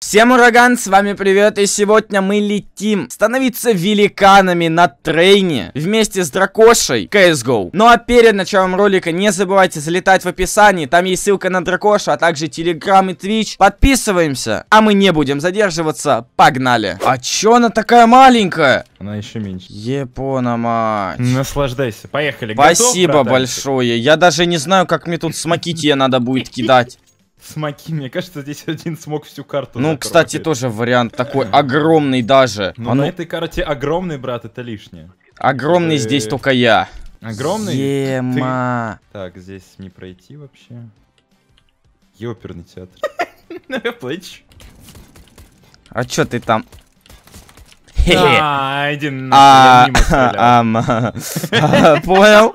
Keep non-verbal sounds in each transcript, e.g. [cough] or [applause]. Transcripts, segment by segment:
Всем ураган, с вами привет, и сегодня мы летим становиться великанами на трейне вместе с Дракошей CSGO. Ну а перед началом ролика не забывайте залетать в описании, там есть ссылка на Дракошу, а также Телеграм и Твич. Подписываемся, а мы не будем задерживаться, погнали. А чё она такая маленькая? Она еще меньше. Епона мать. Наслаждайся, поехали. Спасибо Готов, большое, я даже не знаю, как мне тут с Макития надо будет кидать смоки. Мне кажется, здесь один смог всю карту. Ну, кстати, тоже вариант такой огромный даже. Но ну, а ну. на ну... этой карте огромный, брат, это лишнее. Огромный Ты... Э, здесь только я. Огромный? Ема. Ты... Так, здесь не пройти вообще. Ёперный театр. [laughs] Плэч. А чё ты там? А, иди [laughs] а, Понял?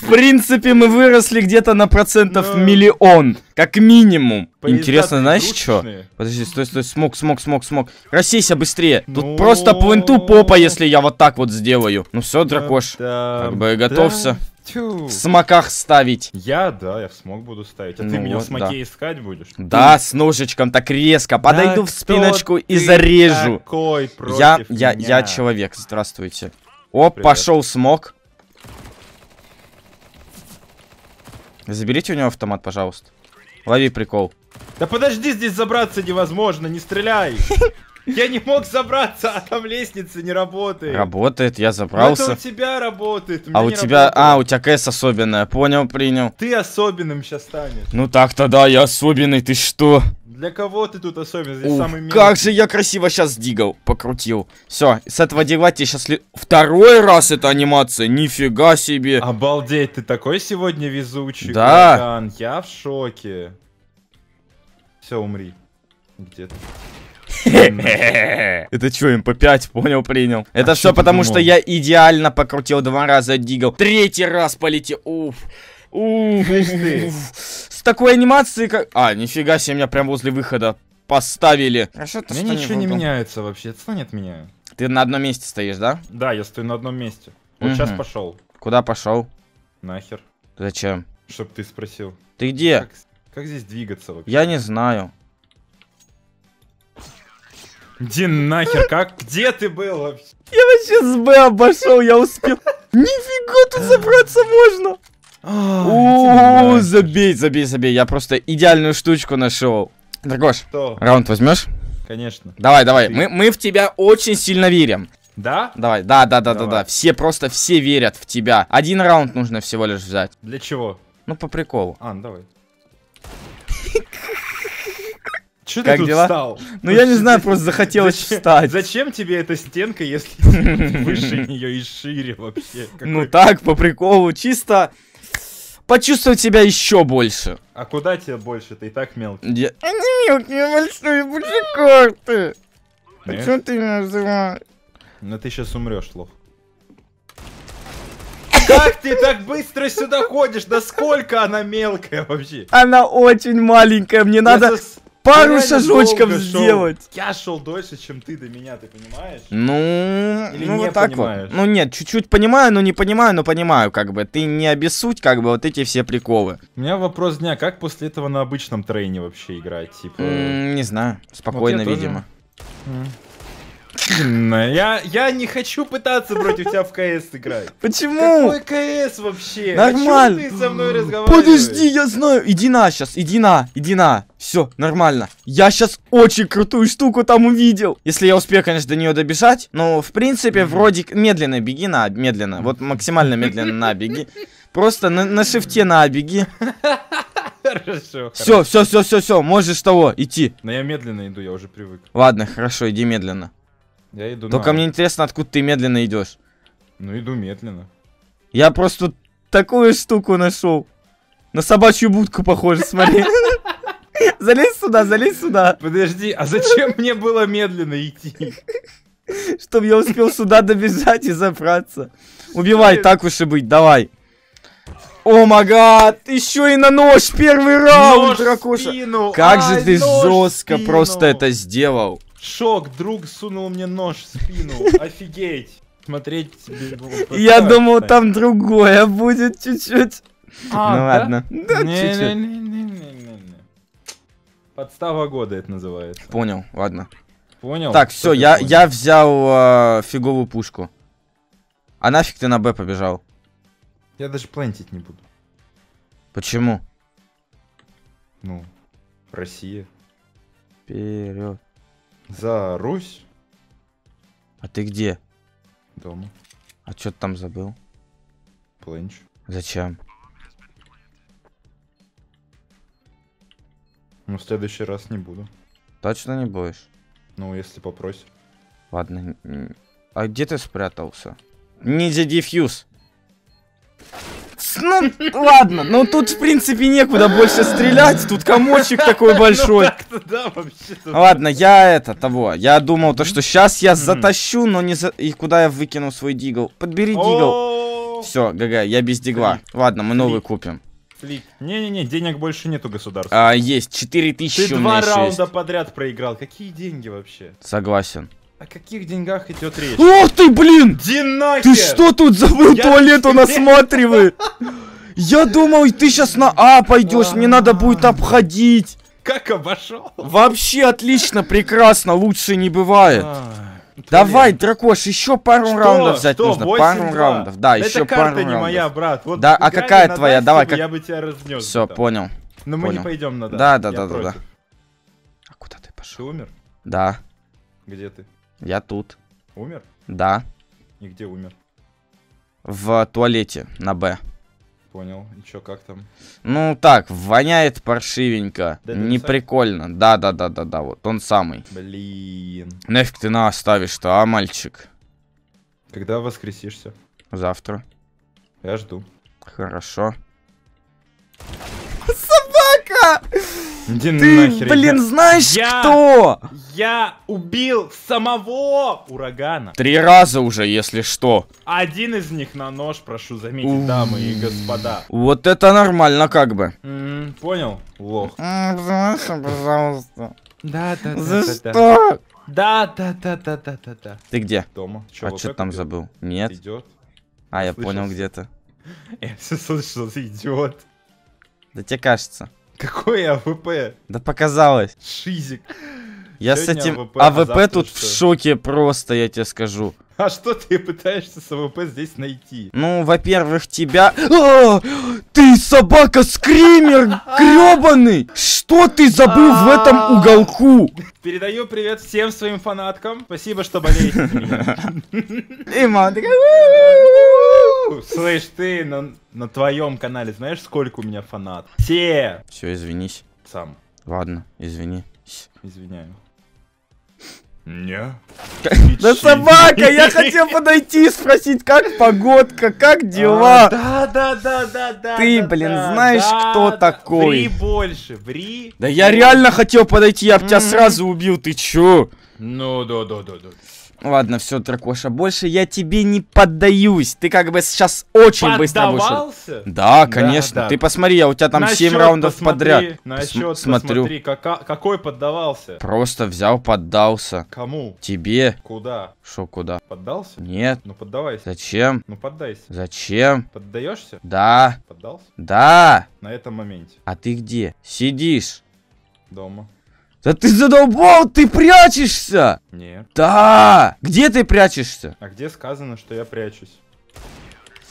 В принципе, мы выросли где-то на процентов Но... миллион. Как минимум. Поезда Интересно, знаешь что? Подожди, стой, стой, смог, смог, смог, смог. Рассейся быстрее. Но... Тут ну. просто пленту попа, если я вот так вот сделаю. Ну все, дракош. Да, как бы да. готовься. Тю. В смоках ставить. Я, да, я в смог буду ставить. А ну ты меня вот в смоке да. искать будешь? Да, ты? с ножичком так резко. Подойду да в спиночку и зарежу. я, я, меня? я человек, здравствуйте. О, пошел смог. Заберите у него автомат, пожалуйста. Лови прикол. Да подожди, здесь забраться невозможно, не стреляй. [laughs] Я не мог забраться, а там лестница не работает. Работает, я забрался. это у тебя работает. а, а у тебя... А, у тебя КС особенная. Понял, принял. Ты особенным сейчас станешь. Ну так то да, я особенный, ты что? Для кого ты тут особенно? Здесь Ух, самый мелкий. Как же я красиво сейчас дигал, покрутил. Все, с этого дела тебе сейчас... Ли... Второй раз эта анимация, нифига себе. Обалдеть, ты такой сегодня везучий, Да. Ураган. Я в шоке. Все, умри. Где ты? [laughs] Это что, им по 5 понял, принял. А Это все потому, что я идеально покрутил два раза дигл. Третий раз полетел. Уф. С такой анимацией как... А, нифига себе, меня прям возле выхода поставили. А что Мне ничего не меняется вообще, отстань от меня. Ты на одном месте стоишь, да? Да, я стою на одном месте. Вот сейчас пошел. Куда пошел? Нахер. Зачем? Чтоб ты спросил. Ты где? Как, здесь двигаться вообще? Я не знаю. Иди нахер, как? Где ты был вообще? Я вообще с Б обошел, я успел. [laughs] Нифига тут забраться можно! О, забей, забей, забей. Я просто идеальную штучку нашел. Драгош, Что? раунд возьмешь? Конечно. Давай, давай. Мы, мы в тебя очень сильно верим. Да? Давай, да, да, да, Давай. да, да. Все просто все верят в тебя. Один раунд нужно всего лишь взять. Для чего? Ну, по приколу. А, ну давай. [laughs] Че ты как тут встал? Ну я не знаю, просто захотелось зачем, встать. Зачем тебе эта стенка, если [laughs] выше нее и шире вообще? Ну так, по приколу, чисто почувствовать себя еще больше. А куда тебе больше? Ты и так мелкий. Я... А не мелкий, я большой, я ты. Почему ты меня называешь? Ну ты сейчас умрешь, лох. Как ты так быстро сюда ходишь? Насколько она мелкая вообще? Она очень маленькая, мне я надо... Сос пару шажочков сделать. Шел. Я шел дольше, чем ты до меня, ты понимаешь? Ну, Или ну вот так понимаешь? вот. Ну нет, чуть-чуть понимаю, но не понимаю, но понимаю, как бы. Ты не обессудь, как бы, вот эти все приколы. У меня вопрос дня, как после этого на обычном трейне вообще играть, типа? М -м, не знаю, спокойно, вот видимо. Тоже... Я, я не хочу пытаться против тебя в КС играть. Почему? Какой КС вообще? Нормально. ты со мной Подожди, я знаю. Иди на сейчас, иди на, иди на. Все, нормально. Я сейчас очень крутую штуку там увидел. Если я успею, конечно, до нее добежать. Но, в принципе, вроде медленно беги на, медленно. Вот максимально медленно на беги. Просто на, на шифте на беги. Хорошо. Все, все, все, все, все, можешь того идти. Но я медленно иду, я уже привык. Ладно, хорошо, иди медленно. Я иду Только на... мне интересно, откуда ты медленно идешь. Ну, иду медленно. Я просто такую штуку нашел. На собачью будку похоже, смотри. [laughs] Залезь сюда, залезь сюда. Подожди, а зачем мне было медленно идти? Чтобы я успел сюда добежать и забраться. Убивай, так уж и быть, давай. О, магад! Еще и на нож первый раунд, Дракоша. Как же ты жестко просто это сделал. Шок, друг сунул мне нож в спину. [laughs] Офигеть. Смотреть Я думал, там другое будет чуть-чуть. А, ну да? ладно. Да, чуть-чуть. Подстава года это называется. Понял, ладно. Понял? Так, все, я, я взял э, фиговую пушку. А нафиг ты на Б побежал? Я даже плантить не буду. Почему? Ну, Россия. Вперед. За Русь. А ты где? Дома. А что ты там забыл? Пленч. Зачем? Ну, в следующий раз не буду. Точно не будешь? Ну, если попросишь. Ладно. А где ты спрятался? Ниндзя дефьюз! ну, ладно, ну тут, в принципе, некуда больше стрелять, тут комочек такой ну большой. Ладно, я это, того, я думал то, что сейчас я затащу, но не за... И куда я выкину свой дигл? Подбери дигл. Все, ГГ, я без дигла. Ладно, мы новый купим. Не-не-не, денег больше нету государства. А, есть, 4000 Ты два раунда подряд проиграл, какие деньги вообще? Согласен. О каких деньгах идет речь? Ох ты, блин! Динахер! Ты что тут забыл Я туалет у нас смотривает? Я думал, ты сейчас на А пойдешь, мне надо будет обходить. Как обошел? Вообще отлично, прекрасно, лучше не бывает. А, Давай, Дракош, еще пару что? раундов взять что? нужно. 8, пару 2. раундов, да, Это еще карта не моя, брат. Вот да, а какая твоя? Давай, как... Я бы тебя разнес. Все, понял. Но мы не пойдем на Да, да, да, да, да. А куда ты пошел? Ты умер? Да. Где ты? Я тут. Умер? Да. И где умер? В туалете на Б. Понял. И чё, как там? Ну так, воняет паршивенько. Да, не прикольно. Да, да, да, да, да, вот он самый. Блин. Нафиг ты нас ставишь-то, а, мальчик? Когда воскресишься? Завтра. Я жду. Хорошо. Собака! Иди Ты, нахер, блин, я... знаешь я... кто? Я убил самого урагана. Три раза уже, если что. Один из них на нож, прошу заметить, У... дамы и господа. Вот это нормально как бы. М -м, понял, лох. Пожалуйста. Да, да, да. За да, что? Да, да, да, да, да, да, да. Ты где? Дома. Че, а что там забыл? Нет. Идет. А, я понял где-то. [laughs] Я все слышал, идиот. Да тебе кажется. Какой АВП? Да показалось. Шизик. Я Сегодня с этим АВП, АВП а, а тут что? в шоке просто, я тебе скажу. А что ты пытаешься с АВП здесь найти? Ну, во-первых, тебя... А, ты собака-скример грёбаный! Что ты забыл в этом а. уголку? Передаю привет всем своим фанаткам. Спасибо, что болеете [laughs] И мама такая... Слышь, ты на, на твоем канале знаешь, сколько у меня фанат. Все! Все, извинись. Сам. Ладно, извини. Извиняю. Не. Да собака, я хотел подойти и спросить, как погодка, как дела? Да, да, да, да, да. Ты, блин, знаешь, кто такой? Ври больше, ври. Да я реально хотел подойти, я бы тебя сразу убил, ты чё? Ну, да, да, да, да. Ладно, все, Дракоша, больше я тебе не поддаюсь. Ты как бы сейчас очень Поддавался? быстро вышел. Да, конечно. Да, да. Ты посмотри, я а у тебя там на 7 раундов посмотри, подряд. На Пос счет смотрю. посмотри, кака какой поддавался? Просто взял, поддался. Кому? Тебе. Куда? Что куда? Поддался? Нет. Ну поддавайся. Зачем? Ну поддайся. Зачем? Поддаешься? Да. Поддался? Да. На этом моменте. А ты где? Сидишь. Дома. Да ты задолбал, ты прячешься! Нет. Да! Где ты прячешься? А где сказано, что я прячусь?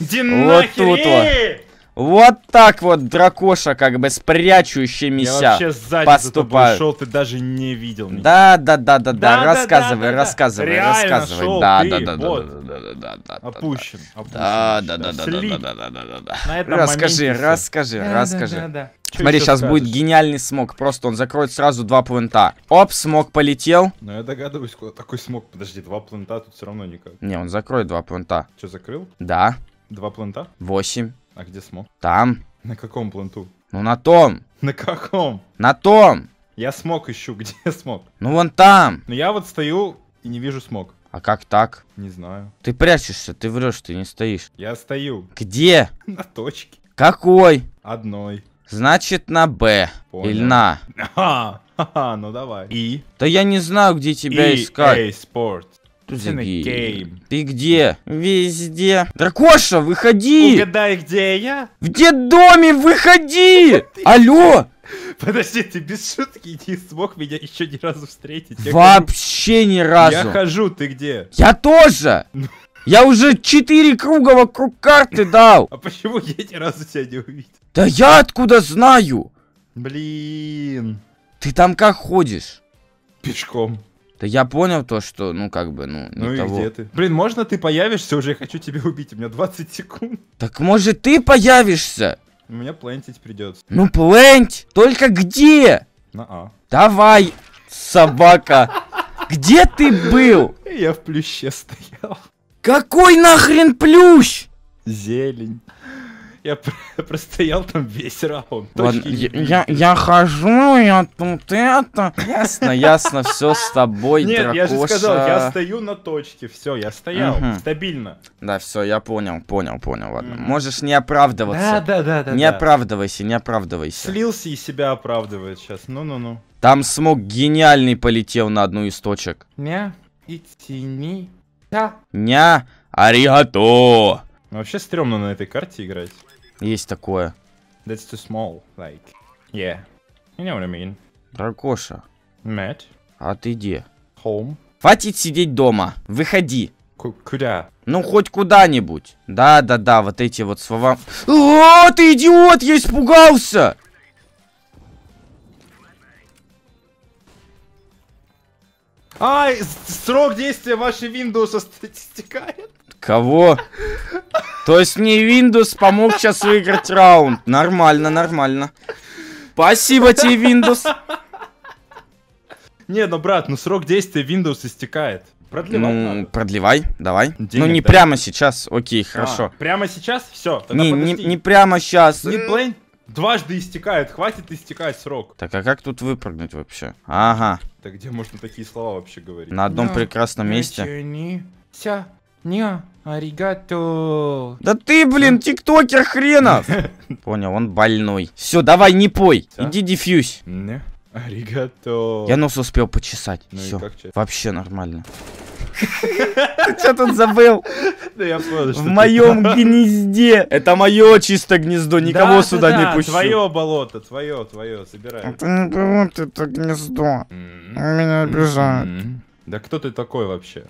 Где вот нахер? тут вот. Вот так вот дракоша как бы с прячущимися Я шел, ты даже не видел меня. Да, да, да, да, да, рассказывай, рассказывай, рассказывай. Шел да, да, да, да, да, да, да, Опущен, Да, да, да, да, да, да, да, да, да, да. расскажи, расскажи, расскажи. Смотри, сейчас будет гениальный смог. Просто он закроет сразу два плента. Оп, смог полетел. Ну я догадываюсь, куда такой смог. Подожди, два плента тут все равно никак. Не, он закроет два плента. Че закрыл? Да. Два плента? Восемь. А где смог? Там. На каком планту? Ну на том. На каком? На том. Я смог ищу, [laughs] где смог? Ну вон там. Но я вот стою и не вижу смог. А как так? Не знаю. Ты прячешься, ты врешь, ты не стоишь. Я стою. Где? [laughs] На точке. Какой? Одной. Значит, на Б. Или на. [laughs] Ага, ага, ну давай. И? Да я не знаю, где тебя искать. EA Sports. Ты где? Везде. Дракоша, выходи! Угадай, где я? В детдоме, выходи! Алло! Подожди, ты без шутки не смог меня еще ни разу встретить. Вообще ни разу. Я хожу, ты где? Я тоже! Я уже четыре круга вокруг карты дал. А почему я ни разу тебя не увидел? Да я откуда знаю? Блин. Ты там как ходишь? Пешком. Да я понял то, что, ну, как бы, ну, не ну того. где ты? Блин, можно ты появишься уже? Я хочу тебя убить, у меня 20 секунд. Так может ты появишься? У меня плентить придется. Ну, пленть! Только где? На А. Давай, собака! Где ты был? Я в плюще стоял. Какой нахрен плющ? Зелень. Я [laughs] простоял там весь раунд. Ладно, я, я, я хожу, я тут это. Ясно, ясно, все с тобой, Нет, дракоша. я же сказал, я стою на точке, все, я стоял, угу. стабильно. Да, все, я понял, понял, понял, ладно. Можешь не оправдываться. Да, да, да. да не да. оправдывайся, не оправдывайся. Слился и себя оправдывает сейчас, ну-ну-ну. Там смог гениальный полетел на одну из точек. Ня, и тени. Ня, аригато. Вообще стрёмно на этой карте играть. Есть такое. That's too small, like. Yeah. You know what I mean. Дракоша. Matt. А ты где? Home. Хватит сидеть дома. Выходи. К куда? Ну, хоть куда-нибудь. Да-да-да, вот эти вот слова. О, ты идиот, я испугался! Ай, срок действия вашей Windows истекает. Кого? То есть мне Windows помог сейчас выиграть раунд. Нормально, нормально. Спасибо тебе, Windows. Не, ну, брат, ну срок действия Windows истекает. Продлевать ну, надо. продлевай, давай. Ну, Денег, ну, не да? прямо сейчас, окей, а, хорошо. А, прямо сейчас? Все, не, не, не прямо сейчас. Мидплейн дважды истекает, хватит истекать срок. Так, а как тут выпрыгнуть вообще? Ага. Так где можно такие слова вообще говорить? На одном да. прекрасном месте. Начинися не, аригато. Да ты, блин, тиктокер хренов. [laughs] Понял, он больной. Все, давай, не пой. Иди дефьюсь. Не, аригато. Я нос успел почесать. Ну Все, вообще нормально. [laughs] Ты что тут забыл? Да я понял, В моем гнезде. Это мое чисто гнездо, никого сюда не пущу. Твое болото, твое, твое, собирай. Это не болото, это гнездо. Меня обижают. Да кто ты такой вообще?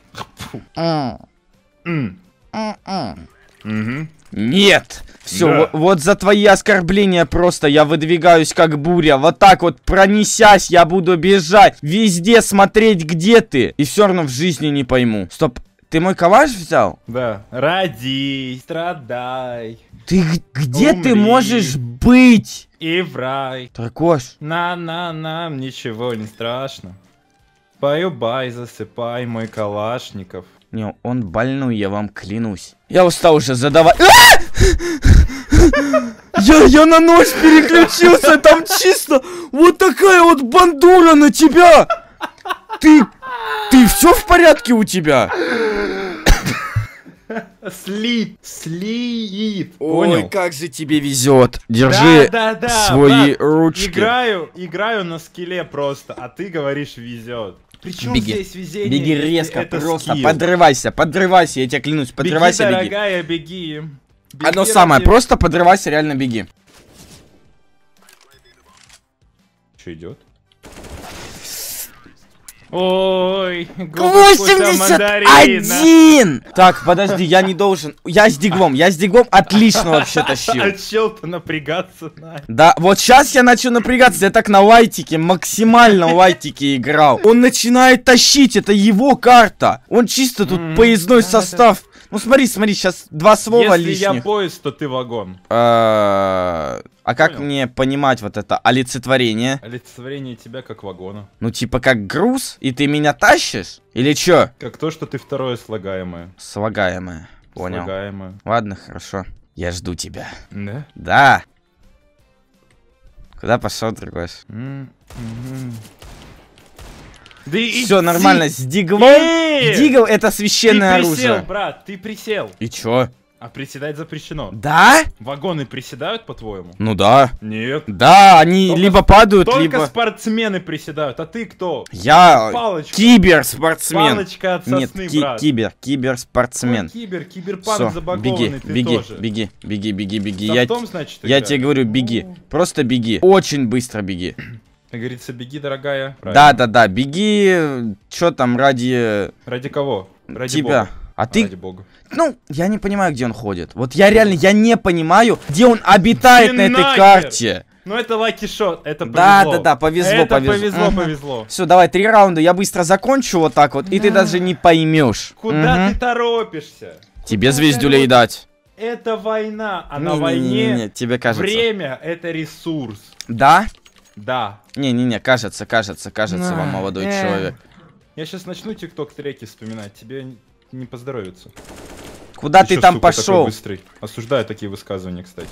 Угу. Нет! Все, да. вот, вот за твои оскорбления просто я выдвигаюсь как буря. Вот так вот пронесясь, я буду бежать. Везде смотреть, где ты. И все равно в жизни не пойму. Стоп, ты мой калаш взял? Да. Ради, страдай. Ты где Умри. ты можешь быть? И в рай. Дракош. На-на-на, ничего не страшно. Пою бай, засыпай, мой калашников. Не, он больной, я вам клянусь. Я устал уже задавать... А! Я, я на ночь переключился, там чисто вот такая вот бандура на тебя. Ты, ты все в порядке у тебя? Слип, слип. Ой, как же тебе везет. Держи да, да, да, свои брат, ручки. Играю, играю на скеле просто, а ты говоришь везет. Причем беги. здесь везение? Беги резко, это просто скилл. подрывайся, подрывайся, я тебе клянусь, подрывайся, беги. дорогая, беги. беги Одно ради... самое, просто подрывайся, реально беги. Что идет? Ой, 81! Так, подожди, я не должен. Я с диглом, я с диглом отлично вообще тащил. [laughs] Отчел-то напрягаться. На. Да, вот сейчас я начал напрягаться. Я так на лайтике, максимально лайтике играл. Он начинает тащить, это его карта. Он чисто тут поездной состав ну смотри, смотри, сейчас два слова Если лишних. Если я поезд, то ты вагон. А, а как мне понимать вот это олицетворение? Олицетворение тебя как вагона. Ну типа как груз, и ты меня тащишь? Или чё? Как то, что ты второе слагаемое. Слагаемое. Понял. Слагаемое. Ладно, хорошо. Я жду тебя. Да? Да. Куда пошел, другой? Mm -hmm. Да и Все нормально, с диглом. Дигл это священное ты присел, брат, ты присел. И чё? А приседать запрещено. Да? Вагоны приседают, по-твоему? Ну да. Нет. Да, они только, либо падают, только либо... Только спортсмены приседают. А ты кто? Я Палочка. киберспортсмен. Палочка от сосны, Нет, ки брат. кибер, киберспортсмен. Ой, кибер, киберпанк забагованный, беги, ты беги, тоже. беги, беги, беги, беги. Да я, том, значит, я тебе говорю, беги. Просто беги. Очень быстро беги. Говорится, беги, дорогая. Да, да, да, беги. Что там ради... Ради кого? Ради тебя. Бога. А ты... Ради бога. Ну, я не понимаю, где он ходит. Вот я реально, я не понимаю, где он обитает Ты на этой нахер! карте. Ну это лаки шот, это повезло. Да, да, да, повезло, это повезло. повезло, угу. повезло. Все, давай, три раунда, я быстро закончу вот так вот, да. и ты даже не поймешь. Куда угу. ты торопишься? Тебе Куда звездюлей ты... дать. Это война, а не, на не, войне не, не, не, тебе кажется. время это ресурс. Да? Да. Не-не-не, кажется, кажется, кажется вам, а, молодой э. человек. Я сейчас начну тикток-треки вспоминать, тебе не поздоровится. Куда ты там пошел? Осуждаю такие высказывания, кстати.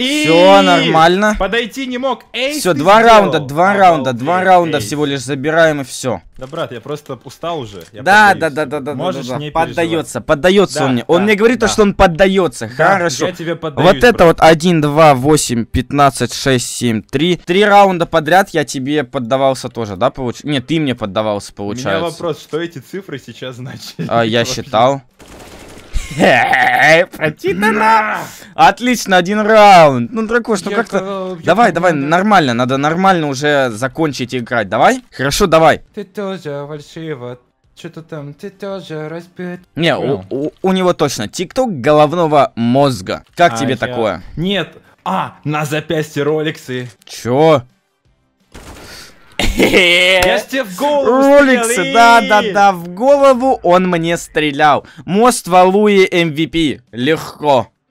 И все нормально. Подойти не мог. Эй, все, два сделал. раунда, два а, раунда, два раунда эйс. всего лишь забираем и все. Да, брат, я просто устал уже. Я да, да, да, да, да, Можешь да, да, не Поддается, поддается да, он мне. Да, он мне говорит да. то, что он поддается. Да, Хорошо. Я тебе поддаюсь, вот это брат. вот 1, 2, 8, 15, 6, 7, 3. Три раунда подряд я тебе поддавался тоже, да, получается? Нет, ты мне поддавался, получается. У меня вопрос, что эти цифры сейчас значат? А, я [laughs] считал. [laughs] Прочитано! Отлично, один раунд. Ну, Дракош, ну как-то... Давай, давай, нормально, надо нормально уже закончить играть. Давай? Хорошо, давай. Ты тоже фальшиво, что-то там, ты тоже разбит. Не, у, у, у него точно тикток головного мозга. Как а тебе я... такое? Нет, а, на запястье роликсы. Чё? Я тебе в голову Роликсы, да-да-да, в голову он мне стрелял. Мост Валуи MVP. Легко.